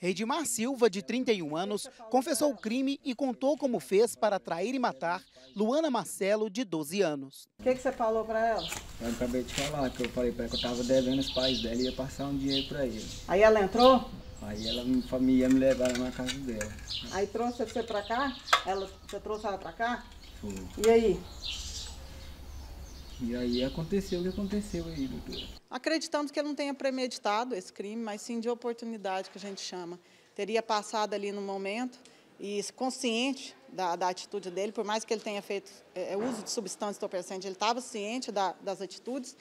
Edmar Silva, de 31 anos, confessou o crime e contou como fez para trair e matar Luana Marcelo, de 12 anos. O que, que, você falou para ela? Eu acabei de falar que eu falei para ela que eu estava devendo os pais dela e ia passar um dinheiro para ele. Aí ela entrou? Aí ela me, ia me levar na casa dela. Aí trouxe você para cá? Ela, você trouxe ela para cá? Foi. E aí? E aí aconteceu o que aconteceu aí, doutora. Acreditamos que ele não tenha premeditado esse crime, mas sim de oportunidade, que a gente chama. Teria passado ali no momento e consciente da, da atitude dele, por mais que ele tenha feito é, é uso de substância entorpecente, ele estava ciente da, das atitudes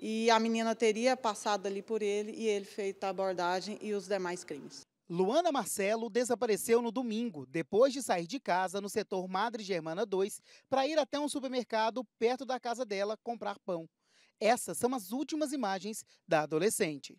e a menina teria passado ali por ele e ele feito a abordagem e os demais crimes. Luana Marcelo desapareceu no domingo, depois de sair de casa no setor Madre Germana 2 para ir até um supermercado perto da casa dela comprar pão. Essas são as últimas imagens da adolescente.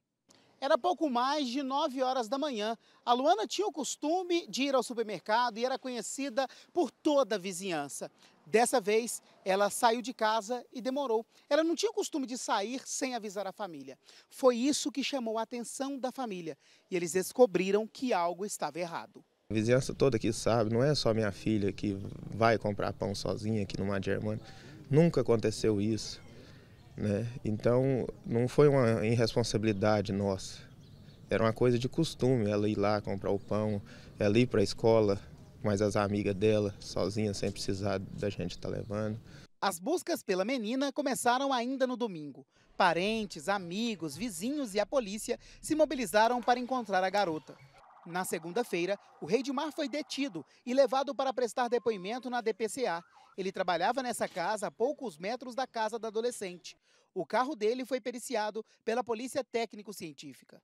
Era pouco mais de 9 horas da manhã. A Luana tinha o costume de ir ao supermercado e era conhecida por toda a vizinhança. Dessa vez, ela saiu de casa e demorou. Ela não tinha o costume de sair sem avisar a família. Foi isso que chamou a atenção da família e eles descobriram que algo estava errado. A vizinhança toda aqui sabe, não é só minha filha que vai comprar pão sozinha aqui no Mar Germano. Nunca aconteceu isso. Né? Então, não foi uma irresponsabilidade nossa. Era uma coisa de costume ela ir lá comprar o pão, ela ir para a escola mas as amigas dela, sozinha, sem precisar da gente estar tá levando. As buscas pela menina começaram ainda no domingo. Parentes, amigos, vizinhos e a polícia se mobilizaram para encontrar a garota. Na segunda-feira, o Rei de Mar foi detido e levado para prestar depoimento na DPCA. Ele trabalhava nessa casa a poucos metros da casa da adolescente. O carro dele foi periciado pela Polícia Técnico-Científica.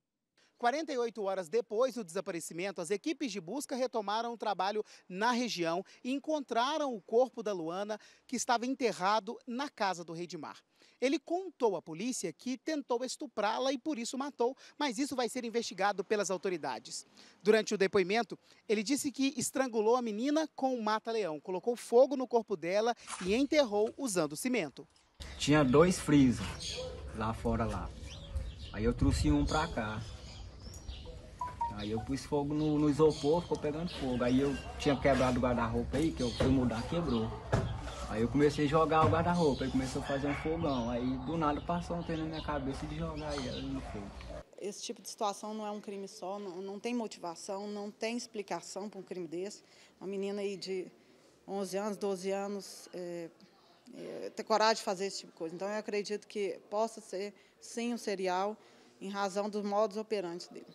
48 horas depois do desaparecimento, as equipes de busca retomaram o trabalho na região e encontraram o corpo da Luana, que estava enterrado na casa do Mar. Ele contou à polícia que tentou estuprá-la e por isso matou, mas isso vai ser investigado pelas autoridades. Durante o depoimento, ele disse que estrangulou a menina com um mata-leão, colocou fogo no corpo dela e enterrou usando cimento. Tinha dois frisos lá fora lá. Aí eu trouxe um para cá. Aí eu pus fogo no, no isopor, ficou pegando fogo. Aí eu tinha quebrado o guarda-roupa aí, que eu fui mudar, quebrou. Aí eu comecei a jogar o guarda-roupa, aí começou a fazer um fogão. Aí do nada passou um trem na minha cabeça de jogar ela no fogo. Esse tipo de situação não é um crime só, não, não tem motivação, não tem explicação para um crime desse. Uma menina aí de 11 anos, 12 anos, é, é, ter coragem de fazer esse tipo de coisa. Então eu acredito que possa ser sim um serial em razão dos modos operantes dele.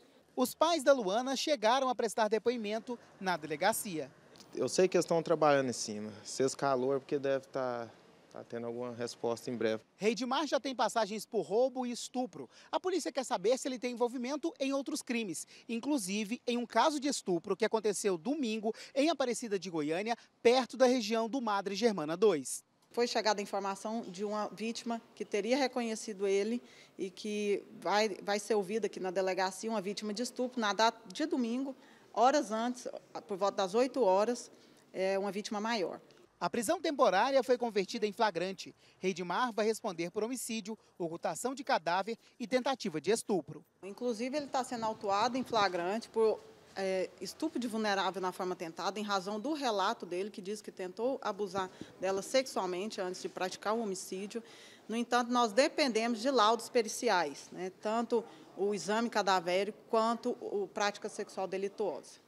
Os pais da Luana chegaram a prestar depoimento na delegacia. Eu sei que eles estão trabalhando em cima. Se calor, porque deve estar tá, tá... tendo alguma resposta em breve. Reidmar já tem passagens por roubo e estupro. A polícia quer saber se ele tem envolvimento em outros crimes, inclusive em um caso de estupro que aconteceu domingo em Aparecida de Goiânia, perto da região do Madre Germana 2 foi chegada a informação de uma vítima que teria reconhecido ele e que vai, vai ser ouvida aqui na delegacia, uma vítima de estupro, na data de domingo, horas antes, por volta das 8 horas, é, uma vítima maior. A prisão temporária foi convertida em flagrante. Reidmar vai responder por homicídio, ocultação de cadáver e tentativa de estupro. Inclusive, ele está sendo autuado em flagrante por é, estupro de vulnerável na forma tentada, em razão do relato dele, que diz que tentou abusar dela sexualmente antes de praticar o homicídio. No entanto, nós dependemos de laudos periciais, né, tanto o exame cadavérico quanto a prática sexual delituosa.